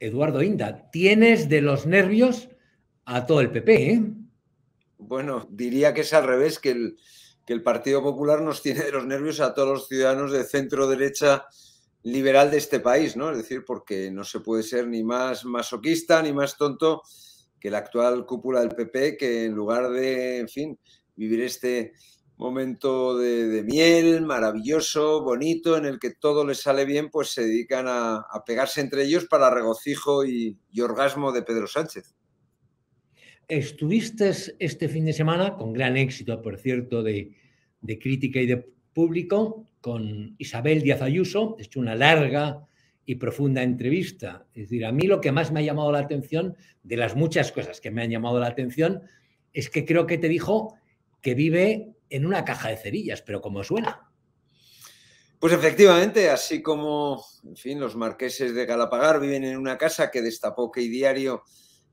Eduardo Inda, tienes de los nervios a todo el PP, ¿eh? Bueno, diría que es al revés, que el, que el Partido Popular nos tiene de los nervios a todos los ciudadanos de centro derecha liberal de este país, ¿no? Es decir, porque no se puede ser ni más masoquista ni más tonto que la actual cúpula del PP, que en lugar de, en fin, vivir este momento de, miel, maravilloso, bonito, en el que todo les sale bien, pues se dedican a, pegarse entre ellos para regocijo y, orgasmo de Pedro Sánchez. Estuviste este fin de semana, con gran éxito, por cierto, de, de crítica y de público, con Isabel Díaz Ayuso, he hecho una larga y profunda entrevista. Es decir, a mí lo que más me ha llamado la atención, de las muchas cosas que me han llamado la atención, es que creo que te dijo que vive en una caja de cerillas, pero como suena. Pues efectivamente, así como, en fin, los marqueses de Galapagar viven en una casa que destapó que diario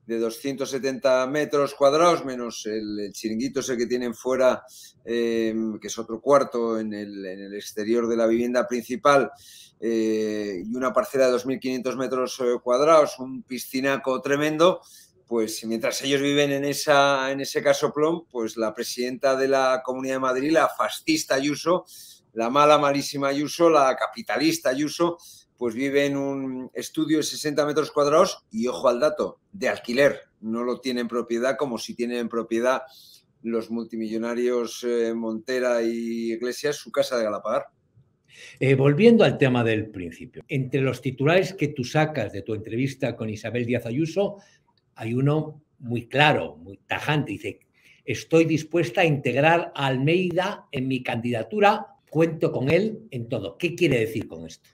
de 270 metros cuadrados, menos el, chiringuito ese que tienen fuera, em, que es otro cuarto en el, exterior de la vivienda principal, eh, y una parcela de 2.500 metros eh, cuadrados, un piscinaco tremendo, pues mientras ellos viven en, esa, en ese casoplón, pues la presidenta de la Comunidad de Madrid, la fascista Ayuso, la mala, malísima Ayuso, la capitalista Ayuso, pues vive en un estudio de 60 metros cuadrados y ojo al dato, de alquiler. No lo tiene en propiedad como si tienen en propiedad los multimillonarios eh, Montera y Iglesias su casa de Galapagar. Eh, volviendo al tema del principio, entre los titulares que tú sacas de tu entrevista con Isabel Díaz Ayuso, hay uno muy claro, muy tajante, dice, estoy dispuesta a integrar a Almeida en mi candidatura, cuento con él en todo. ¿Qué quiere decir con esto?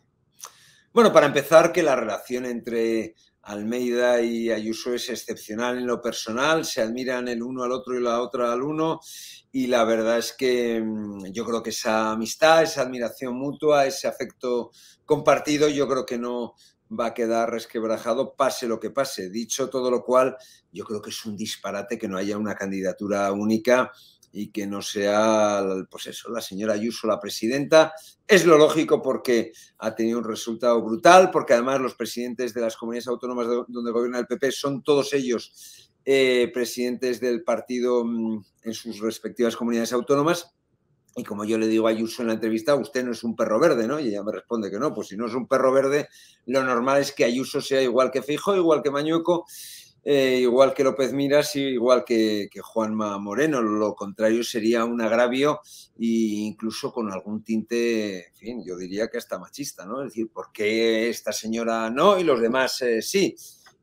Bueno, para empezar, que la relación entre Almeida y Ayuso es excepcional en lo personal, se admiran el uno al otro y la otra al uno y la verdad es que mm, yo creo que esa amistad, esa admiración mutua, ese afecto compartido, yo creo que no, va a quedar resquebrajado pase lo que pase. Dicho todo lo cual, yo creo que es un disparate que no haya una candidatura única y que no sea, pues eso, la señora Ayuso la presidenta. Es lo lógico porque ha tenido un resultado brutal, porque además los presidentes de las comunidades autónomas donde gobierna el PP son todos ellos eh, presidentes del partido mm, en sus respectivas comunidades autónomas y como yo le digo a Ayuso en la entrevista, usted no es un perro verde, ¿no? Y ella me responde que no, pues si no es un perro verde, lo normal es que Ayuso sea igual que Fijo, igual que Mañueco, eh, igual que López Miras, y igual que, Juan Juanma Moreno. Lo contrario sería un agravio e incluso con algún tinte, en fin, yo diría que hasta machista, ¿no? Es decir, ¿por qué esta señora no y los demás eh, sí?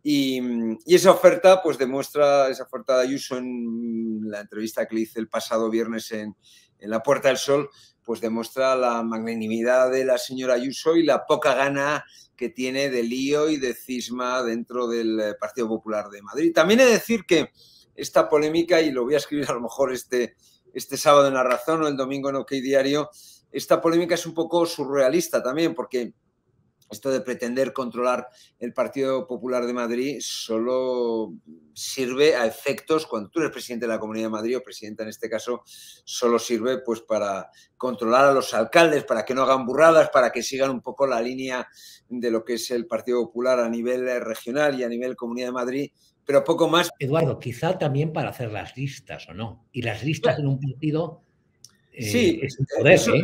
Y, y, esa oferta, pues demuestra, esa oferta de Ayuso en la entrevista que le hice el pasado viernes en, en La Puerta del Sol, pues demuestra la magnanimidad de la señora Ayuso y la poca gana que tiene de lío y de cisma dentro del eh, Partido Popular de Madrid. También he de decir que esta polémica, y lo voy a escribir a lo mejor este, este sábado en La Razón o el domingo en OK Diario, esta polémica es un poco surrealista también, porque esto de pretender controlar el Partido Popular de Madrid solo sirve a efectos, cuando tú eres presidente de la Comunidad de Madrid o presidenta en este caso, solo sirve pues para controlar a los alcaldes, para que no hagan burradas, para que sigan un poco la línea de lo que es el Partido Popular a nivel eh, regional y a nivel Comunidad de Madrid, pero poco más. Eduardo, quizá también para hacer las listas o no. Y las listas en un partido eh, sí, es un poder. Eso, ¿eh?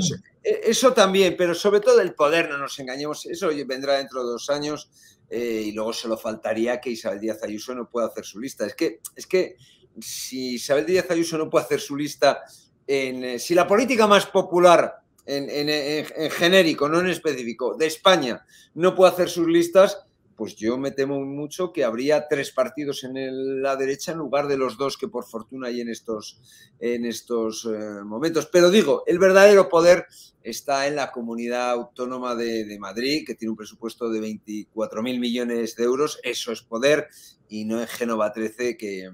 E, eso también, pero sobre todo el poder, no nos engañemos, eso vendrá dentro de dos años eh, y luego solo faltaría que Isabel Díaz Ayuso no pueda hacer su lista. Es que, es que si Isabel Díaz Ayuso no puede hacer su lista, en, eh, si la política más popular en, en, genérico, no en específico, de España no puede hacer sus listas, pues yo me temo mucho que habría tres partidos en la derecha en lugar de los dos que por fortuna hay en estos, en estos eh, momentos. Pero digo, el verdadero poder está en la comunidad autónoma de, Madrid, que tiene un presupuesto de mil millones de euros. Eso es poder y no en Génova 13, que,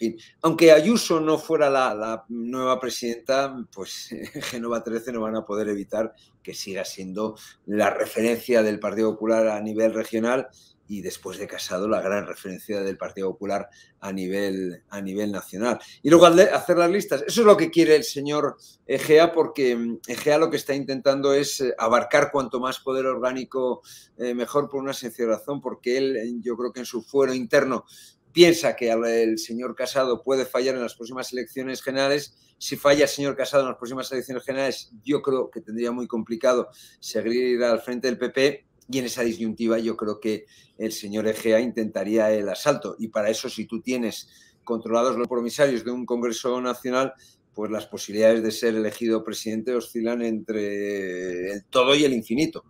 fin, aunque Ayuso no fuera la, nueva presidenta, pues Genova 13 no van a poder evitar que siga siendo la referencia del Partido Popular a nivel regional y después de Casado la gran referencia del Partido Popular a nivel, a nivel nacional. Y luego hacer las listas. Eso es lo que quiere el señor Egea porque mm, Egea lo que está intentando es eh, abarcar cuanto más poder orgánico eh, mejor por una sencilla razón, porque él eh, yo creo que en su fuero interno piensa que el señor Casado puede fallar en las próximas elecciones generales. Si falla el señor Casado en las próximas elecciones generales, yo creo que tendría muy complicado seguir al frente del PP. Y en esa disyuntiva yo creo que el señor Egea intentaría el asalto. Y para eso, si tú tienes controlados los promisarios de un Congreso Nacional, pues las posibilidades de ser elegido presidente oscilan entre el todo y el infinito.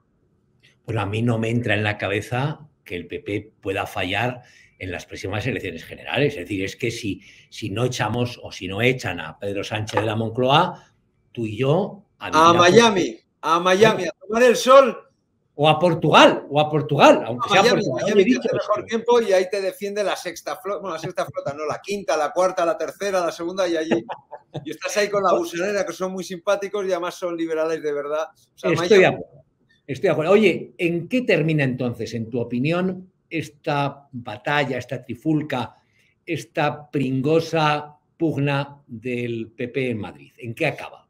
Pues a mí no me entra en la cabeza que el PP pueda fallar en las próximas elecciones generales. Es decir, es que si, si no echamos o si no echan a Pedro Sánchez de la Moncloa, tú y yo... A, Miami, a Miami, a tomar el sol o a Portugal, o a Portugal, aunque sea Miami mejor tiempo y ahí te defiende la sexta flota, la sexta flota, no, la quinta, la cuarta, la tercera, la segunda y allí. Y estás ahí con la busanera, que son muy simpáticos y además son liberales de verdad. estoy, acuerdo, estoy de acuerdo. Oye, ¿en qué termina entonces, en tu opinión, esta batalla, esta trifulca, esta pringosa pugna del PP en Madrid? ¿En qué acaba?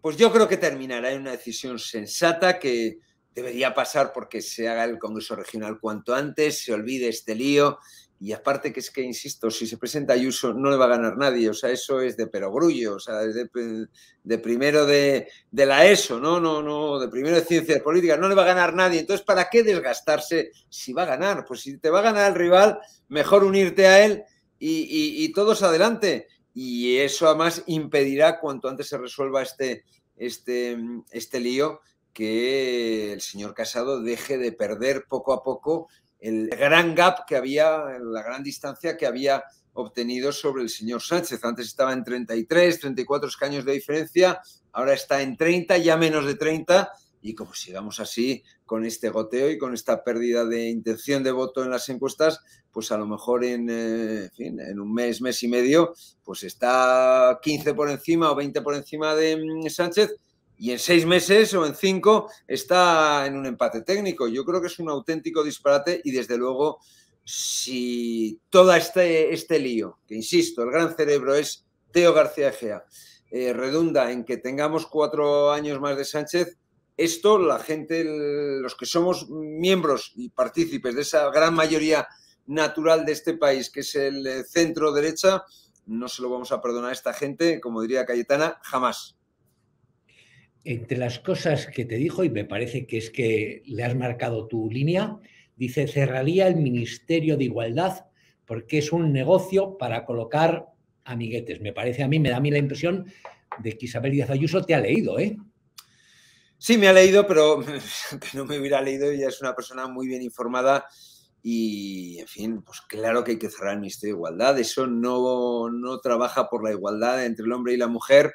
Pues yo creo que terminará en una decisión sensata que debería pasar porque se haga el Congreso Regional cuanto antes, se olvide este lío. Y aparte que es que, insisto, si se presenta Ayuso no le va a ganar nadie, o sea, eso es de perogrullo, o sea, de, primero de, la ESO, no, no, no, de primero de ciencias políticas, no le va a ganar nadie. Entonces, ¿para qué desgastarse si va a ganar? Pues si te va a ganar el rival, mejor unirte a él y, todos adelante. Y eso además impedirá cuanto antes se resuelva este, este, este lío que el señor Casado deje de perder poco a poco el gran gap que había, la gran distancia que había obtenido sobre el señor Sánchez. Antes estaba en 33, 34 escaños de diferencia, ahora está en 30, ya menos de 30. Y como sigamos así con este goteo y con esta pérdida de intención de voto en las encuestas, pues a lo mejor en, eh, en un mes, mes y medio, pues está 15 por encima o 20 por encima de mm, Sánchez y en seis meses o en cinco está en un empate técnico. Yo creo que es un auténtico disparate y desde luego si todo este, este lío, que insisto, el gran cerebro es Teo García Egea, eh, redunda en que tengamos cuatro años más de Sánchez, esto la gente, los que somos miembros y partícipes de esa gran mayoría natural de este país, que es el centro derecha, no se lo vamos a perdonar a esta gente, como diría Cayetana, jamás entre las cosas que te dijo, y me parece que es que le has marcado tu línea, dice, cerraría el Ministerio de Igualdad porque es un negocio para colocar amiguetes. Me parece a mí, me da a mí la impresión de que Isabel Díaz Ayuso te ha leído, ¿eh? Sí, me ha leído, pero no me hubiera leído, ella es una persona muy bien informada y, en fin, pues claro que hay que cerrar el Ministerio de Igualdad. Eso no, no trabaja por la igualdad entre el hombre y la mujer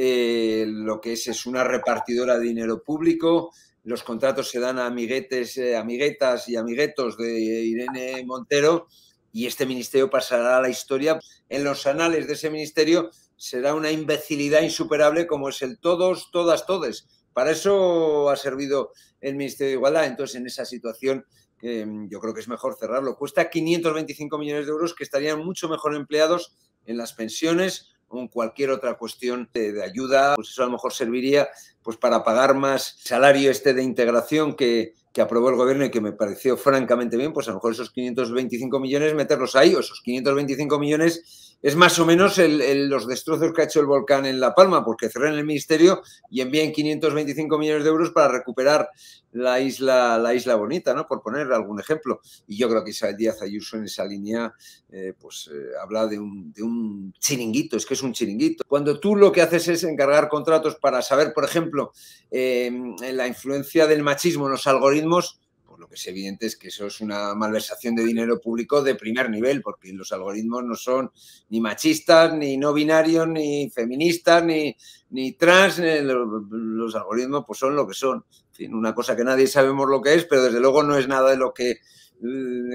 eh, lo que es es una repartidora de dinero público, los contratos se dan a amiguetes, eh, amiguetas y amiguetos de Irene Montero y este ministerio pasará a la historia. En los anales de ese ministerio será una imbecilidad insuperable como es el todos, todas, todes. Para eso ha servido el Ministerio de Igualdad. Entonces, en esa situación, eh, yo creo que es mejor cerrarlo. Cuesta 525 millones de euros que estarían mucho mejor empleados en las pensiones o cualquier otra cuestión de, ayuda, pues eso a lo mejor serviría pues para pagar más salario este de integración que, que aprobó el gobierno y que me pareció francamente bien, pues a lo mejor esos 525 millones meterlos ahí o esos 525 millones es más o menos los destrozos que ha hecho el volcán en La Palma, porque cerré el ministerio y envían 525 millones de euros para recuperar la isla, la isla bonita, ¿no? Por poner algún ejemplo. Y yo creo que Isabel Díaz Ayuso en esa línea, eh, pues eh, habla de un, chiringuito, es que es un chiringuito. Cuando tú lo que haces es encargar contratos para saber, por ejemplo, eh, la influencia del machismo en los algoritmos, lo que es evidente es que eso es una malversación de dinero público de primer nivel, porque los algoritmos no son ni machistas, ni no binarios, ni feministas, ni, trans. los, algoritmos pues son lo que son. una cosa que nadie sabemos lo que es, pero desde luego no es nada de lo eh,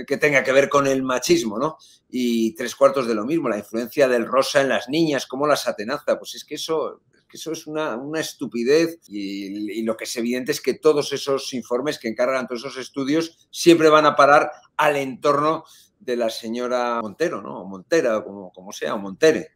que tenga que ver con el machismo, ¿no? Y tres cuartos de lo mismo, la influencia del rosa en las niñas, cómo las atenaza, pues es que eso eso es una, estupidez y, lo que es evidente es que todos esos informes que encargan todos esos estudios siempre van a parar al entorno de la señora Montero, ¿no? O Montera, como, como sea, o Montere.